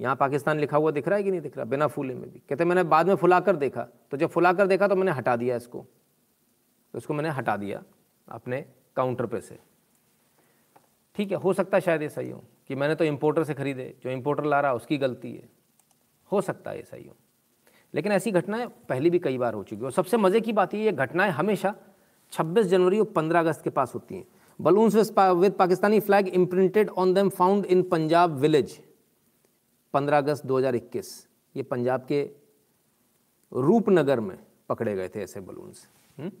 यहाँ पाकिस्तान लिखा हुआ दिख रहा है कि नहीं दिख रहा बिना फूले में भी कहते मैंने बाद में फुला कर देखा तो जब फुला कर देखा तो मैंने हटा दिया इसको तो इसको मैंने हटा दिया अपने काउंटर पे से ठीक है हो सकता है शायद ऐसा ही हो कि मैंने तो इम्पोर्टर से ख़रीदे जो इम्पोर्टर ला रहा उसकी गलती है हो सकता है ऐसा ही हो लेकिन ऐसी घटनाएं पहले भी कई बार हो चुकी और सबसे मज़े की बात ये घटनाएं हमेशा 26 जनवरी और 15 अगस्त के पास होती हैं balloons with Pakistani flag imprinted on them found in Punjab village पंद्रह अगस्त 2021 ये पंजाब के रूपनगर में पकड़े गए थे ऐसे बलून्स हम्म?